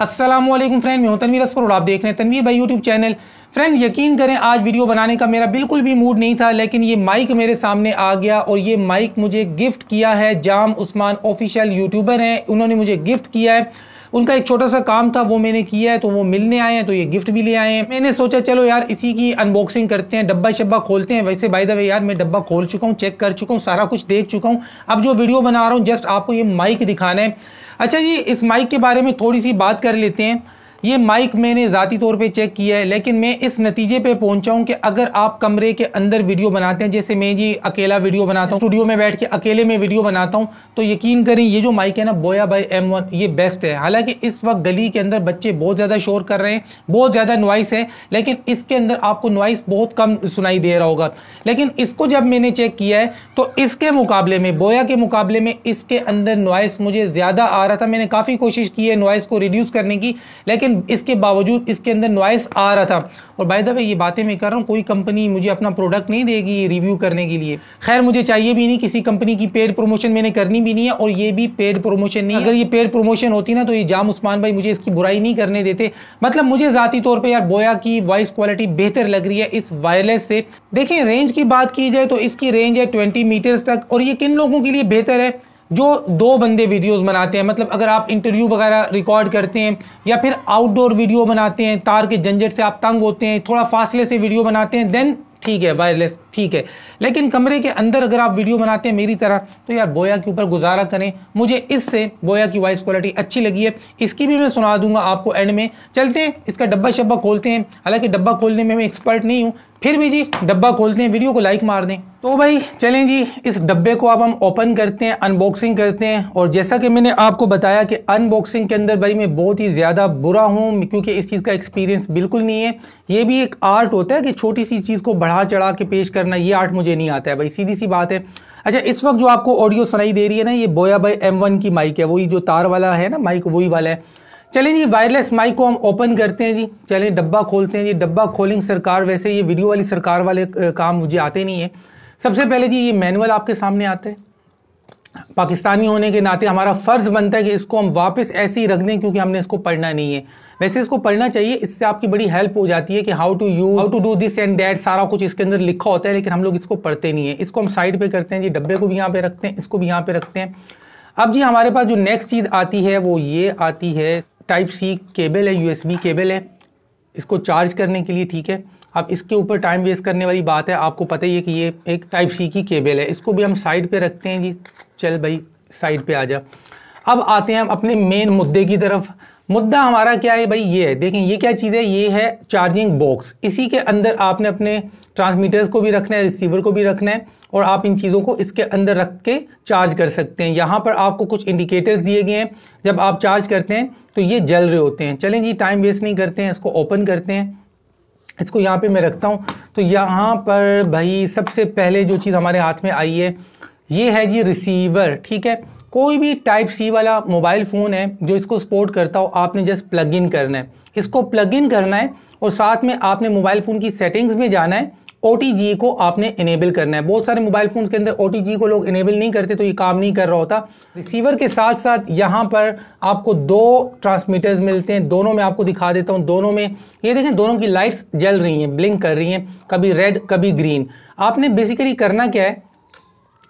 Aslam friend मैं हूं तनवीर असर और आप देख रहे हैं तनवीर भाई यूट्यूब चैनल फ्रेंड यकीन करें आज वीडियो बनाने का मेरा बिल्कुल भी मूड नहीं था लेकिन ये माइक मेरे सामने आ गया और ये माइक मुझे गिफ्ट किया है जाम उस्मान ऑफिशियल यूट्यूबर हैं उन्होंने मुझे गिफ्ट किया है उनका एक छोटा सा काम था वो मैंने किया है तो वो मिलने आए हैं तो ये गिफ्ट भी ले आए हैं मैंने सोचा चलो यार इसी की अनबॉक्सिंग करते हैं डब्बा शब्बा खोलते हैं वैसे बाई द वे यार मैं डब्बा खोल चुका हूँ चेक कर चुका हूँ सारा कुछ देख चुका हूँ अब जो वीडियो बना रहा हूँ जस्ट आपको ये माइक दिखाना है अच्छा जी इस माइक के बारे में थोड़ी सी बात कर लेते हैं ये माइक मैंने ज़ाती तौर पे चेक किया है लेकिन मैं इस नतीजे पे पहुंचा हूँ कि अगर आप कमरे के अंदर वीडियो बनाते हैं जैसे मैं जी अकेला वीडियो बनाता हूँ स्टूडियो में बैठ के अकेले में वीडियो बनाता हूँ तो यकीन करें ये जो माइक है ना बोया बाई एम वन ये बेस्ट है हालांकि इस वक्त गली के अंदर बच्चे बहुत ज़्यादा शोर कर रहे हैं बहुत ज़्यादा नॉइस है लेकिन इसके अंदर आपको नॉइस बहुत कम सुनाई दे रहा होगा लेकिन इसको जब मैंने चेक किया है तो इसके मुकाबले में बोया के मुकाबले में इसके अंदर नॉइस मुझे ज़्यादा आ रहा था मैंने काफ़ी कोशिश की है नॉइस को रिड्यूस करने की लेकिन लेकिन इसके बावजूद इसके अंदर नॉइस आ रहा था और बाय द वे ये बातें मैं कर रहा हूँ कोई कंपनी मुझे अपना प्रोडक्ट नहीं देगी रिव्यू करने के लिए खैर मुझे चाहिए भी नहीं किसी कंपनी की पेड प्रमोशन मैंने करनी भी नहीं है और ये भी पेड प्रमोशन नहीं अगर ये पेड प्रमोशन होती ना तो ये जाम उस्मान भाई मुझे इसकी बुराई नहीं करने देते मतलब मुझे ज़ाती तौर पर यार बोया की वॉइस क्वालिटी बेहतर लग रही है इस वायरलेस से देखें रेंज की बात की जाए तो इसकी रेंज है ट्वेंटी मीटर्स तक और ये किन लोगों के लिए बेहतर है जो दो बंदे वीडियोस बनाते हैं मतलब अगर आप इंटरव्यू वगैरह रिकॉर्ड करते हैं या फिर आउटडोर वीडियो बनाते हैं तार के झंझट से आप तंग होते हैं थोड़ा फासले से वीडियो बनाते हैं देन ठीक है वायरलेस ठीक है लेकिन कमरे के अंदर अगर आप वीडियो बनाते हैं मेरी तरह तो यार बोया के ऊपर गुजारा करें मुझे इससे बोया की वॉइस क्वालिटी अच्छी लगी है इसकी भी मैं सुना दूंगा आपको एंड में चलते हैं इसका डब्बा शब्बा खोलते हैं हालांकि डब्बा खोलने में मैं एक्सपर्ट नहीं हूँ फिर भी जी डब्बा खोलते हैं वीडियो को लाइक मार दें तो भाई चलें जी इस डब्बे को आप हम ओपन करते हैं अनबॉक्सिंग करते हैं और जैसा कि मैंने आपको बताया कि अनबॉक्सिंग के अंदर भाई मैं बहुत ही ज़्यादा बुरा हूँ क्योंकि इस चीज़ का एक्सपीरियंस बिल्कुल नहीं है ये भी एक आर्ट होता है कि छोटी सी चीज़ को बढ़ा चढ़ा के पेश कर करना ये आर्ट मुझे नहीं आता है भाई सीधी सी बात है अच्छा इस वक्त जो आपको ऑडियो सुनाई दे रही है ना ये बोया बाई एम की माइक है वही जो तार वाला है ना माइक वही वाला है चलें जी वायरलेस माइक को हम ओपन करते हैं जी चलें डब्बा खोलते हैं जी डब्बा खोलिंग सरकार वैसे ये वीडियो वाली सरकार वाले काम मुझे आते नहीं है सबसे पहले जी ये मैनुअल आपके सामने आते हैं पाकिस्तानी होने के नाते हमारा फ़र्ज़ बनता है कि इसको हम वापस ऐसे ही रख दें क्योंकि हमने इसको पढ़ना नहीं है वैसे इसको पढ़ना चाहिए इससे आपकी बड़ी हेल्प हो जाती है कि how to use how to do this and that सारा कुछ इसके अंदर लिखा होता है लेकिन हम लोग इसको पढ़ते नहीं है इसको हम साइड पर करते हैं जी डब्बे को भी यहाँ पर रखते हैं इसको भी यहाँ पर रखते हैं अब जी हमारे पास जो नेक्स्ट चीज़ आती है वो ये आती है टाइप सी केबल है यू केबल है इसको चार्ज करने के लिए ठीक है अब इसके ऊपर टाइम वेस्ट करने वाली बात है आपको पता ही है कि ये एक टाइप सी की केबल है इसको भी हम साइड पे रखते हैं जी चल भाई साइड पे आ जा अब आते हैं हम अपने मेन मुद्दे की तरफ मुद्दा हमारा क्या है भाई ये है देखें ये क्या चीज़ है ये है चार्जिंग बॉक्स इसी के अंदर आपने अपने ट्रांसमीटर्स को भी रखना है रिसीवर को भी रखना है और आप इन चीज़ों को इसके अंदर रख के चार्ज कर सकते हैं यहाँ पर आपको कुछ इंडिकेटर्स दिए गए हैं जब आप चार्ज करते हैं तो ये जल रहे होते हैं चलें जी टाइम वेस्ट नहीं करते हैं इसको ओपन करते हैं इसको यहाँ पे मैं रखता हूँ तो यहाँ पर भाई सबसे पहले जो चीज़ हमारे हाथ में आई है ये है जी रिसीवर ठीक है कोई भी टाइप सी वाला मोबाइल फ़ोन है जो इसको सपोर्ट करता हो आपने जस्ट प्लग इन करना है इसको प्लग इन करना है और साथ में आपने मोबाइल फ़ोन की सेटिंग्स में जाना है ओ को आपने इनेबल करना है बहुत सारे मोबाइल फ़ोन के अंदर ओ को लोग इनेबल नहीं करते तो ये काम नहीं कर रहा होता रिसीवर के साथ साथ यहाँ पर आपको दो ट्रांसमीटर्स मिलते हैं दोनों में आपको दिखा देता हूँ दोनों में ये देखें दोनों की लाइट्स जल रही हैं ब्लिंक कर रही हैं कभी रेड कभी ग्रीन आपने बेसिकली करना क्या है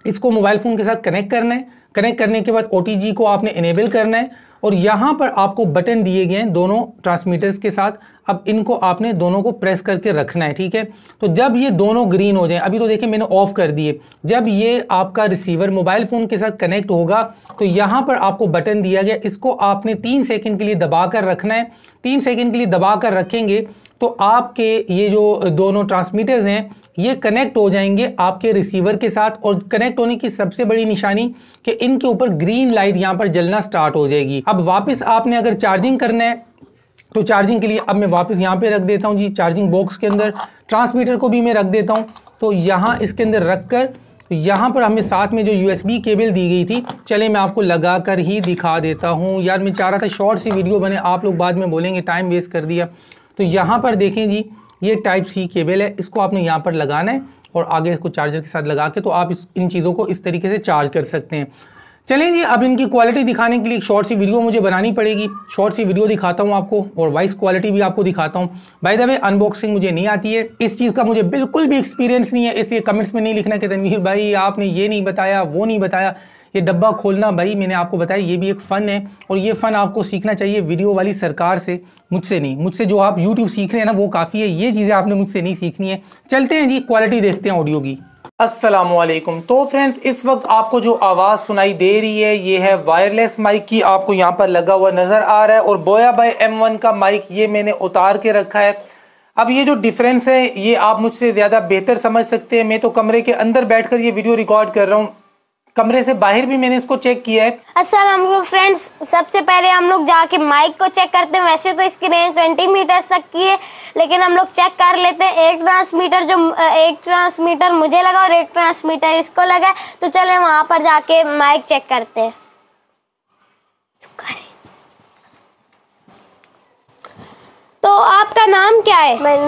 इसको मोबाइल फ़ोन के साथ कनेक्ट करना है कनेक्ट करने के बाद ओ को आपने इनेबल करना है और यहाँ पर आपको बटन दिए गए हैं दोनों ट्रांसमीटर्स के साथ अब इनको आपने दोनों को प्रेस करके रखना है ठीक है तो जब ये दोनों ग्रीन हो जाए अभी तो देखिए मैंने ऑफ कर दिए जब ये आपका रिसीवर मोबाइल फ़ोन के साथ कनेक्ट होगा तो यहाँ पर आपको बटन दिया गया इसको आपने तीन सेकेंड के लिए दबा कर रखना है तीन सेकेंड के लिए दबा कर रखेंगे तो आपके ये जो दोनों ट्रांसमीटर्स हैं ये कनेक्ट हो जाएंगे आपके रिसीवर के साथ और कनेक्ट होने की सबसे बड़ी निशानी कि इनके ऊपर ग्रीन लाइट यहाँ पर जलना स्टार्ट हो जाएगी अब वापस आपने अगर चार्जिंग करना है तो चार्जिंग के लिए अब मैं वापस यहाँ पे रख देता हूँ जी चार्जिंग बॉक्स के अंदर ट्रांसमीटर को भी मैं रख देता हूँ तो यहाँ इसके अंदर रख कर तो यहाँ पर हमें साथ में जो बी केबल दी गई थी चले मैं आपको लगा कर ही दिखा देता हूँ यार मैं चाह रहा था शॉर्ट सी वीडियो बने आप लोग बाद में बोलेंगे टाइम वेस्ट कर दिया तो यहाँ पर देखें जी ये टाइप सी केबल है इसको आपने यहाँ पर लगाना है और आगे इसको चार्जर के साथ लगा के तो आप इस इन चीज़ों को इस तरीके से चार्ज कर सकते हैं चलें जी अब इनकी क्वालिटी दिखाने के लिए एक शॉर्ट सी वीडियो मुझे बनानी पड़ेगी शॉर्ट सी वीडियो दिखाता हूँ आपको और वॉइस क्वालिटी भी आपको दिखाता हूँ बाय द वे अनबॉक्सिंग मुझे नहीं आती है इस चीज़ का मुझे बिल्कुल भी एक्सपीरियंस नहीं है इसलिए कमेंट्स में नहीं लिखना कि तनवीर भाई आपने ये नहीं बताया वो नहीं बताया ये डब्बा खोलना भाई मैंने आपको बताया ये भी एक फ़न है और ये फ़न आपको सीखना चाहिए वीडियो वाली सरकार से मुझसे नहीं मुझसे जो आप यूट्यूब सीख रहे हैं ना वो काफ़ी है ये चीज़ें आपने मुझसे नहीं सीखनी है चलते हैं जी क्वालिटी देखते हैं ऑडियो की असलम तो फ्रेंड्स इस वक्त आपको जो आवाज़ सुनाई दे रही है ये है वायरलेस माइक की आपको यहाँ पर लगा हुआ नज़र आ रहा है और बोया बाई एम का माइक ये मैंने उतार के रखा है अब ये जो डिफरेंस है ये आप मुझसे ज़्यादा बेहतर समझ सकते हैं मैं तो कमरे के अंदर बैठकर ये वीडियो रिकॉर्ड कर रहा हूँ कमरे से बाहर भी मैंने इसको चेक किया है अच्छा हम लोग फ्रेंड्स सबसे पहले हम लोग जाके माइक को चेक करते हैं वैसे तो इसकी रेंज ट्वेंटी मीटर तक की है लेकिन हम लोग चेक कर लेते हैं एक ट्रांसमीटर जो एक ट्रांसमीटर मुझे लगा और एक ट्रांसमीटर इसको लगा तो चले वहाँ पर जाके माइक चेक करते हैं तो आपका नाम क्या है मैं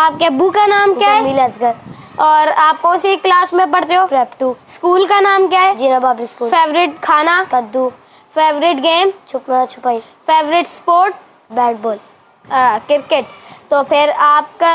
आपके अबू का नाम क्या है असगर और आप कौन सी क्लास में पढ़ते हो प्रेप टू स्कूल का नाम क्या है जीरा बाबरी स्कूल फेवरेट खाना कद्दू फेवरेट गेम छुपना छुपाई favourite sport bat ball cricket तो फिर आपका